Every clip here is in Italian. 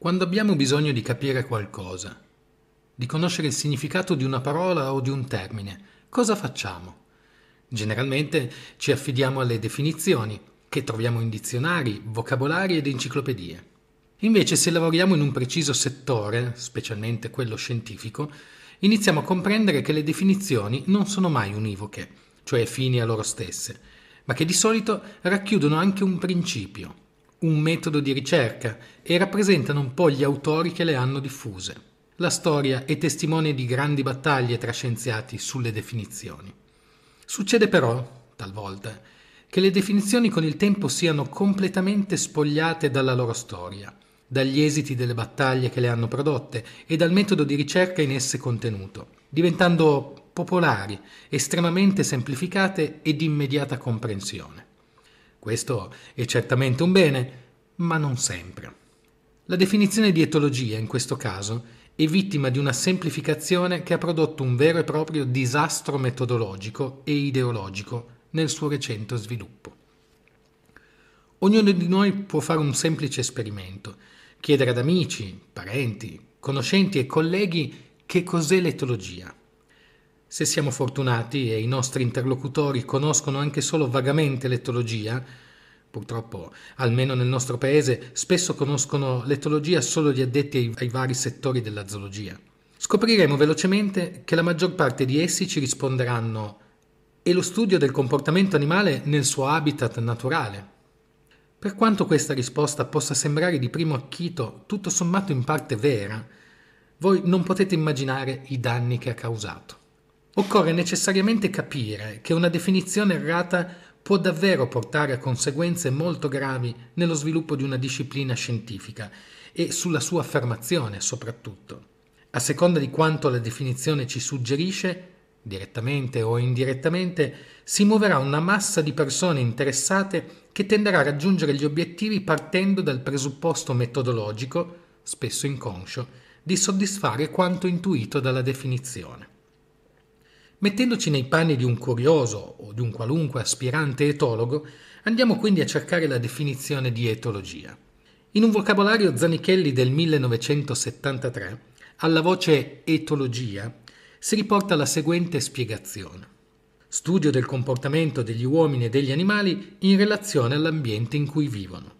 Quando abbiamo bisogno di capire qualcosa, di conoscere il significato di una parola o di un termine, cosa facciamo? Generalmente ci affidiamo alle definizioni che troviamo in dizionari, vocabolari ed enciclopedie. Invece se lavoriamo in un preciso settore, specialmente quello scientifico, iniziamo a comprendere che le definizioni non sono mai univoche, cioè fini a loro stesse, ma che di solito racchiudono anche un principio, un metodo di ricerca e rappresentano un po' gli autori che le hanno diffuse. La storia è testimone di grandi battaglie tra scienziati sulle definizioni. Succede però, talvolta, che le definizioni con il tempo siano completamente spogliate dalla loro storia, dagli esiti delle battaglie che le hanno prodotte e dal metodo di ricerca in esse contenuto, diventando popolari, estremamente semplificate e di immediata comprensione. Questo è certamente un bene, ma non sempre. La definizione di etologia in questo caso è vittima di una semplificazione che ha prodotto un vero e proprio disastro metodologico e ideologico nel suo recente sviluppo. Ognuno di noi può fare un semplice esperimento, chiedere ad amici, parenti, conoscenti e colleghi che cos'è l'etologia se siamo fortunati e i nostri interlocutori conoscono anche solo vagamente l'etologia, purtroppo almeno nel nostro paese spesso conoscono l'etologia solo gli addetti ai, ai vari settori della zoologia, scopriremo velocemente che la maggior parte di essi ci risponderanno è lo studio del comportamento animale nel suo habitat naturale. Per quanto questa risposta possa sembrare di primo acchito tutto sommato in parte vera, voi non potete immaginare i danni che ha causato. Occorre necessariamente capire che una definizione errata può davvero portare a conseguenze molto gravi nello sviluppo di una disciplina scientifica e sulla sua affermazione soprattutto. A seconda di quanto la definizione ci suggerisce, direttamente o indirettamente, si muoverà una massa di persone interessate che tenderà a raggiungere gli obiettivi partendo dal presupposto metodologico, spesso inconscio, di soddisfare quanto intuito dalla definizione. Mettendoci nei panni di un curioso o di un qualunque aspirante etologo, andiamo quindi a cercare la definizione di etologia. In un vocabolario Zanichelli del 1973, alla voce etologia si riporta la seguente spiegazione. Studio del comportamento degli uomini e degli animali in relazione all'ambiente in cui vivono.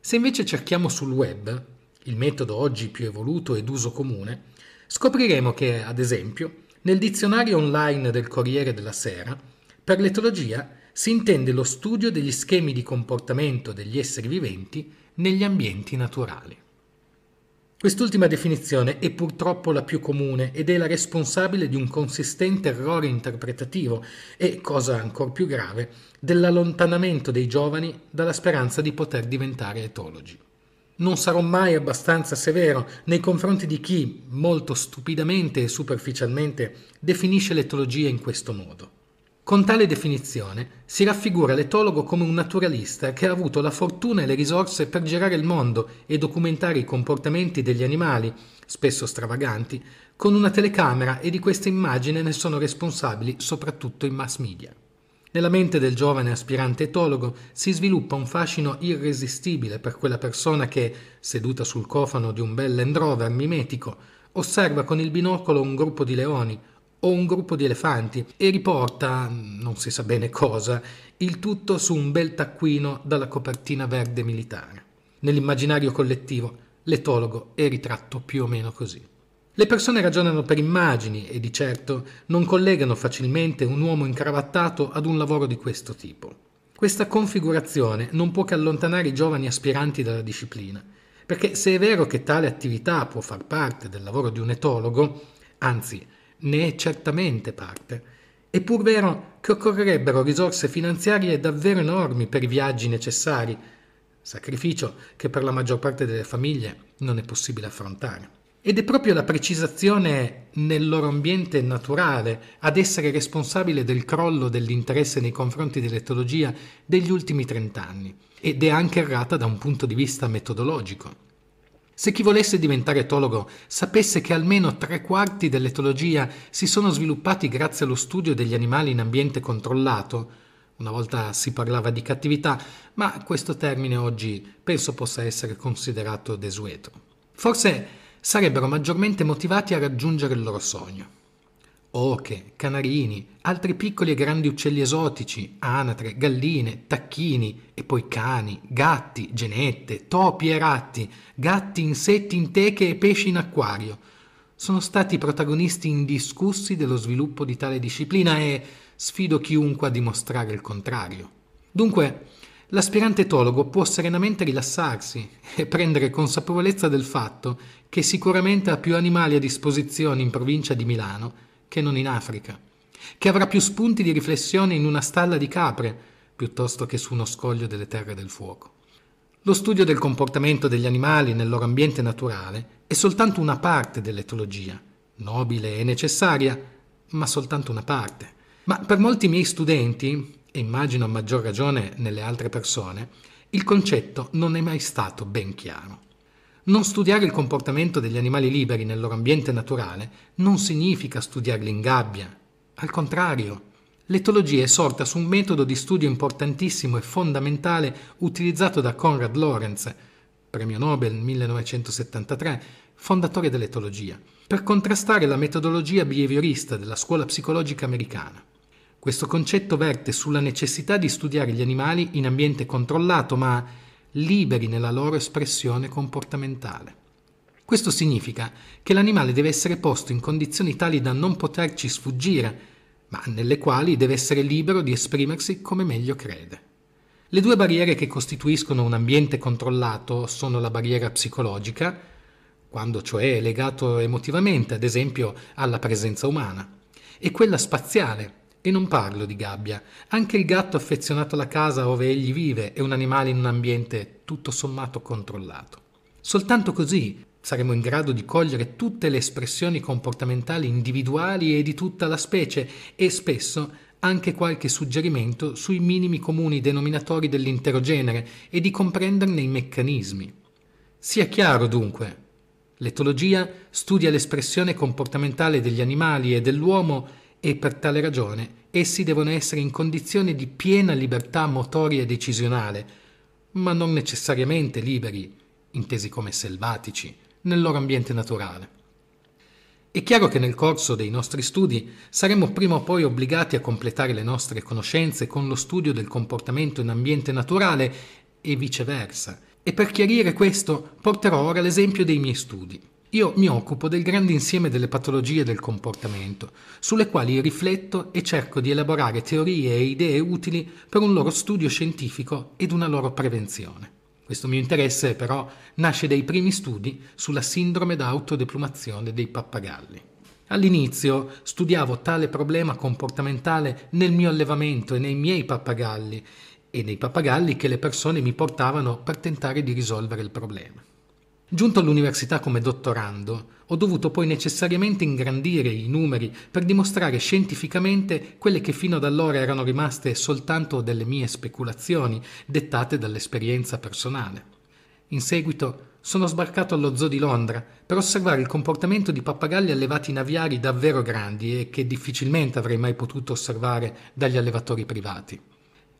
Se invece cerchiamo sul web, il metodo oggi più evoluto ed uso comune, scopriremo che, ad esempio, nel dizionario online del Corriere della Sera, per l'etologia si intende lo studio degli schemi di comportamento degli esseri viventi negli ambienti naturali. Quest'ultima definizione è purtroppo la più comune ed è la responsabile di un consistente errore interpretativo e, cosa ancor più grave, dell'allontanamento dei giovani dalla speranza di poter diventare etologi. Non sarò mai abbastanza severo nei confronti di chi, molto stupidamente e superficialmente, definisce l'etologia in questo modo. Con tale definizione si raffigura l'etologo come un naturalista che ha avuto la fortuna e le risorse per girare il mondo e documentare i comportamenti degli animali, spesso stravaganti, con una telecamera e di questa immagine ne sono responsabili soprattutto i mass media. Nella mente del giovane aspirante etologo si sviluppa un fascino irresistibile per quella persona che, seduta sul cofano di un bel Land Rover mimetico, osserva con il binocolo un gruppo di leoni o un gruppo di elefanti e riporta, non si sa bene cosa, il tutto su un bel taccuino dalla copertina verde militare. Nell'immaginario collettivo, l'etologo è ritratto più o meno così. Le persone ragionano per immagini e di certo non collegano facilmente un uomo incravattato ad un lavoro di questo tipo. Questa configurazione non può che allontanare i giovani aspiranti dalla disciplina, perché se è vero che tale attività può far parte del lavoro di un etologo, anzi ne è certamente parte, è pur vero che occorrerebbero risorse finanziarie davvero enormi per i viaggi necessari, sacrificio che per la maggior parte delle famiglie non è possibile affrontare. Ed è proprio la precisazione nel loro ambiente naturale ad essere responsabile del crollo dell'interesse nei confronti dell'etologia degli ultimi trent'anni, ed è anche errata da un punto di vista metodologico. Se chi volesse diventare etologo sapesse che almeno tre quarti dell'etologia si sono sviluppati grazie allo studio degli animali in ambiente controllato, una volta si parlava di cattività, ma questo termine oggi penso possa essere considerato desueto. Forse sarebbero maggiormente motivati a raggiungere il loro sogno. Oche, canarini, altri piccoli e grandi uccelli esotici, anatre, galline, tacchini e poi cani, gatti, genette, topi e ratti, gatti, insetti in teche e pesci in acquario. Sono stati protagonisti indiscussi dello sviluppo di tale disciplina e sfido chiunque a dimostrare il contrario. Dunque, l'aspirante etologo può serenamente rilassarsi e prendere consapevolezza del fatto che sicuramente ha più animali a disposizione in provincia di Milano che non in Africa, che avrà più spunti di riflessione in una stalla di capre piuttosto che su uno scoglio delle terre del fuoco. Lo studio del comportamento degli animali nel loro ambiente naturale è soltanto una parte dell'etologia, nobile e necessaria, ma soltanto una parte. Ma per molti miei studenti e immagino a maggior ragione nelle altre persone, il concetto non è mai stato ben chiaro. Non studiare il comportamento degli animali liberi nel loro ambiente naturale non significa studiarli in gabbia. Al contrario, l'etologia è sorta su un metodo di studio importantissimo e fondamentale utilizzato da Conrad Lorenz, premio Nobel 1973, fondatore dell'etologia, per contrastare la metodologia behaviorista della scuola psicologica americana. Questo concetto verte sulla necessità di studiare gli animali in ambiente controllato ma liberi nella loro espressione comportamentale. Questo significa che l'animale deve essere posto in condizioni tali da non poterci sfuggire, ma nelle quali deve essere libero di esprimersi come meglio crede. Le due barriere che costituiscono un ambiente controllato sono la barriera psicologica, quando cioè è legato emotivamente, ad esempio, alla presenza umana, e quella spaziale, e non parlo di gabbia. Anche il gatto affezionato alla casa dove egli vive è un animale in un ambiente tutto sommato controllato. Soltanto così saremo in grado di cogliere tutte le espressioni comportamentali individuali e di tutta la specie e spesso anche qualche suggerimento sui minimi comuni denominatori dell'intero genere e di comprenderne i meccanismi. Sia chiaro dunque, l'etologia studia l'espressione comportamentale degli animali e dell'uomo e per tale ragione essi devono essere in condizione di piena libertà motoria e decisionale, ma non necessariamente liberi, intesi come selvatici, nel loro ambiente naturale. È chiaro che nel corso dei nostri studi saremo prima o poi obbligati a completare le nostre conoscenze con lo studio del comportamento in ambiente naturale e viceversa, e per chiarire questo porterò ora l'esempio dei miei studi. Io mi occupo del grande insieme delle patologie del comportamento, sulle quali rifletto e cerco di elaborare teorie e idee utili per un loro studio scientifico ed una loro prevenzione. Questo mio interesse però nasce dai primi studi sulla sindrome da autodeplumazione dei pappagalli. All'inizio studiavo tale problema comportamentale nel mio allevamento e nei miei pappagalli e nei pappagalli che le persone mi portavano per tentare di risolvere il problema. Giunto all'università come dottorando, ho dovuto poi necessariamente ingrandire i numeri per dimostrare scientificamente quelle che fino ad allora erano rimaste soltanto delle mie speculazioni, dettate dall'esperienza personale. In seguito sono sbarcato allo zoo di Londra per osservare il comportamento di pappagalli allevati in aviari davvero grandi e che difficilmente avrei mai potuto osservare dagli allevatori privati.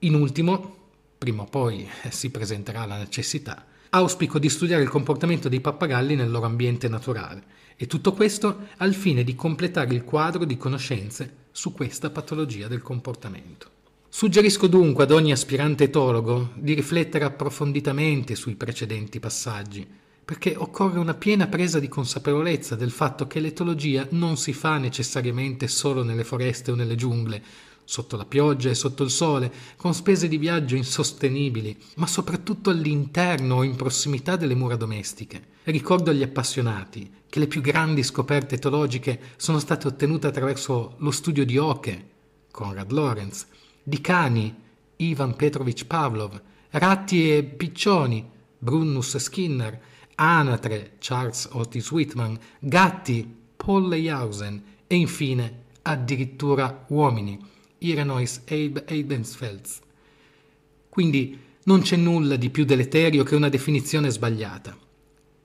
In ultimo, prima o poi eh, si presenterà la necessità, Auspico di studiare il comportamento dei pappagalli nel loro ambiente naturale e tutto questo al fine di completare il quadro di conoscenze su questa patologia del comportamento. Suggerisco dunque ad ogni aspirante etologo di riflettere approfonditamente sui precedenti passaggi, perché occorre una piena presa di consapevolezza del fatto che l'etologia non si fa necessariamente solo nelle foreste o nelle giungle, sotto la pioggia e sotto il sole, con spese di viaggio insostenibili, ma soprattutto all'interno o in prossimità delle mura domestiche. Ricordo agli appassionati che le più grandi scoperte etologiche sono state ottenute attraverso lo studio di oche, Conrad Lorenz, di cani, Ivan Petrovich Pavlov, ratti e piccioni, Brunnus Skinner, anatre, Charles Otis Whitman, gatti, Paul Leyhausen e infine addirittura uomini Irenois Abe Eidensfelds. Quindi non c'è nulla di più deleterio che una definizione sbagliata.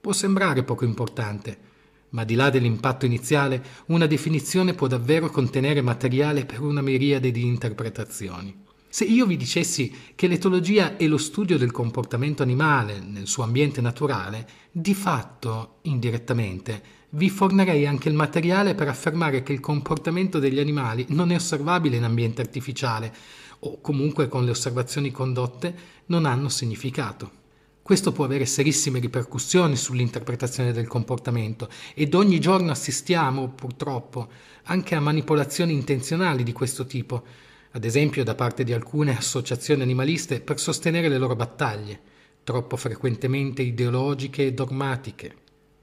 Può sembrare poco importante, ma di là dell'impatto iniziale, una definizione può davvero contenere materiale per una miriade di interpretazioni. Se io vi dicessi che l'etologia è lo studio del comportamento animale nel suo ambiente naturale, di fatto, indirettamente, vi fornerei anche il materiale per affermare che il comportamento degli animali non è osservabile in ambiente artificiale o comunque con le osservazioni condotte non hanno significato. Questo può avere serissime ripercussioni sull'interpretazione del comportamento ed ogni giorno assistiamo, purtroppo, anche a manipolazioni intenzionali di questo tipo, ad esempio da parte di alcune associazioni animaliste per sostenere le loro battaglie, troppo frequentemente ideologiche e dogmatiche.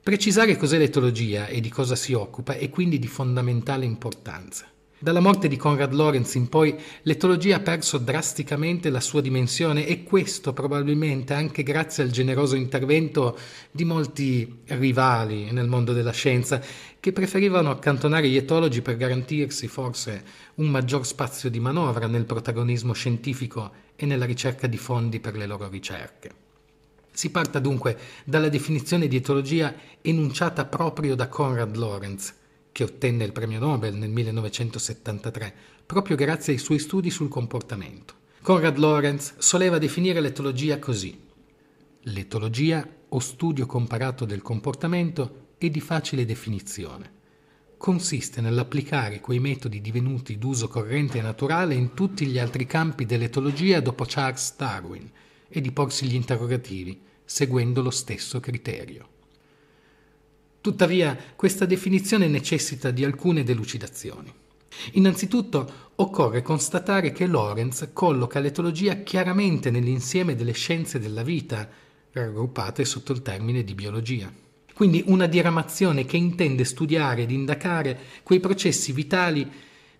Precisare cos'è l'etologia e di cosa si occupa è quindi di fondamentale importanza. Dalla morte di Conrad Lorenz in poi l'etologia ha perso drasticamente la sua dimensione e questo probabilmente anche grazie al generoso intervento di molti rivali nel mondo della scienza che preferivano accantonare gli etologi per garantirsi forse un maggior spazio di manovra nel protagonismo scientifico e nella ricerca di fondi per le loro ricerche. Si parta dunque dalla definizione di etologia enunciata proprio da Conrad Lorenz, che ottenne il premio Nobel nel 1973, proprio grazie ai suoi studi sul comportamento. Conrad Lorenz soleva definire l'etologia così. L'etologia, o studio comparato del comportamento, è di facile definizione. Consiste nell'applicare quei metodi divenuti d'uso corrente e naturale in tutti gli altri campi dell'etologia dopo Charles Darwin – e di porsi gli interrogativi, seguendo lo stesso criterio. Tuttavia, questa definizione necessita di alcune delucidazioni. Innanzitutto occorre constatare che Lorenz colloca l'etologia chiaramente nell'insieme delle scienze della vita, raggruppate sotto il termine di biologia. Quindi una diramazione che intende studiare ed indagare quei processi vitali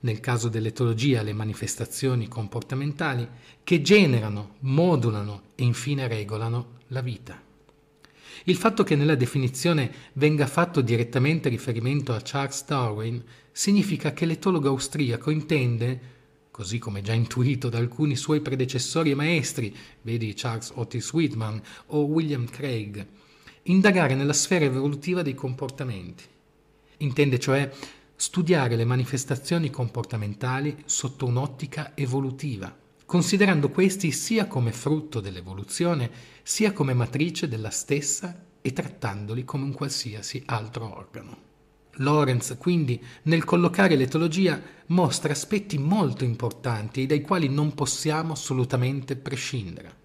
nel caso dell'etologia le manifestazioni comportamentali che generano, modulano e infine regolano la vita. Il fatto che nella definizione venga fatto direttamente riferimento a Charles Darwin significa che l'etologo austriaco intende, così come già intuito da alcuni suoi predecessori e maestri, vedi Charles Otis Whitman o William Craig, indagare nella sfera evolutiva dei comportamenti. Intende cioè studiare le manifestazioni comportamentali sotto un'ottica evolutiva, considerando questi sia come frutto dell'evoluzione, sia come matrice della stessa e trattandoli come un qualsiasi altro organo. Lorenz, quindi, nel collocare l'etologia, mostra aspetti molto importanti e dai quali non possiamo assolutamente prescindere.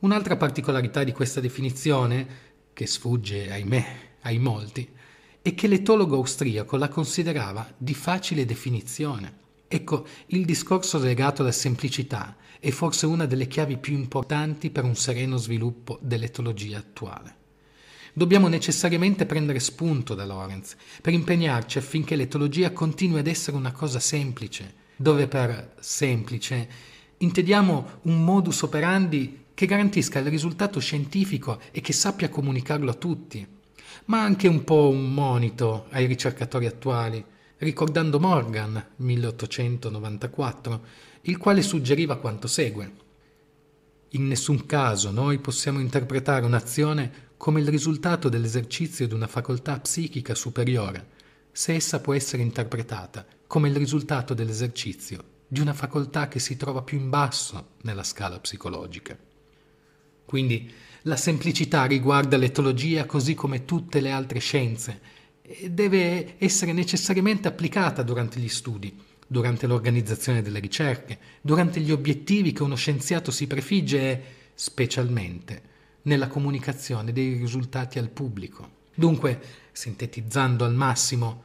Un'altra particolarità di questa definizione, che sfugge, ahimè, ai molti, e che l'etologo austriaco la considerava di facile definizione. Ecco, il discorso legato alla semplicità è forse una delle chiavi più importanti per un sereno sviluppo dell'etologia attuale. Dobbiamo necessariamente prendere spunto da Lorenz per impegnarci affinché l'etologia continui ad essere una cosa semplice, dove per semplice intendiamo un modus operandi che garantisca il risultato scientifico e che sappia comunicarlo a tutti, ma anche un po' un monito ai ricercatori attuali, ricordando Morgan 1894, il quale suggeriva quanto segue. In nessun caso noi possiamo interpretare un'azione come il risultato dell'esercizio di una facoltà psichica superiore, se essa può essere interpretata come il risultato dell'esercizio di una facoltà che si trova più in basso nella scala psicologica. Quindi la semplicità riguarda l'etologia così come tutte le altre scienze e deve essere necessariamente applicata durante gli studi, durante l'organizzazione delle ricerche, durante gli obiettivi che uno scienziato si prefigge e, specialmente, nella comunicazione dei risultati al pubblico. Dunque, sintetizzando al massimo,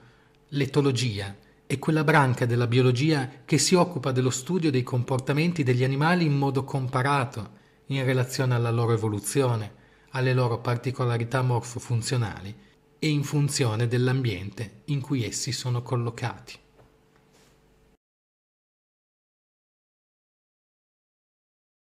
l'etologia è quella branca della biologia che si occupa dello studio dei comportamenti degli animali in modo comparato, in relazione alla loro evoluzione, alle loro particolarità morfo-funzionali e in funzione dell'ambiente in cui essi sono collocati.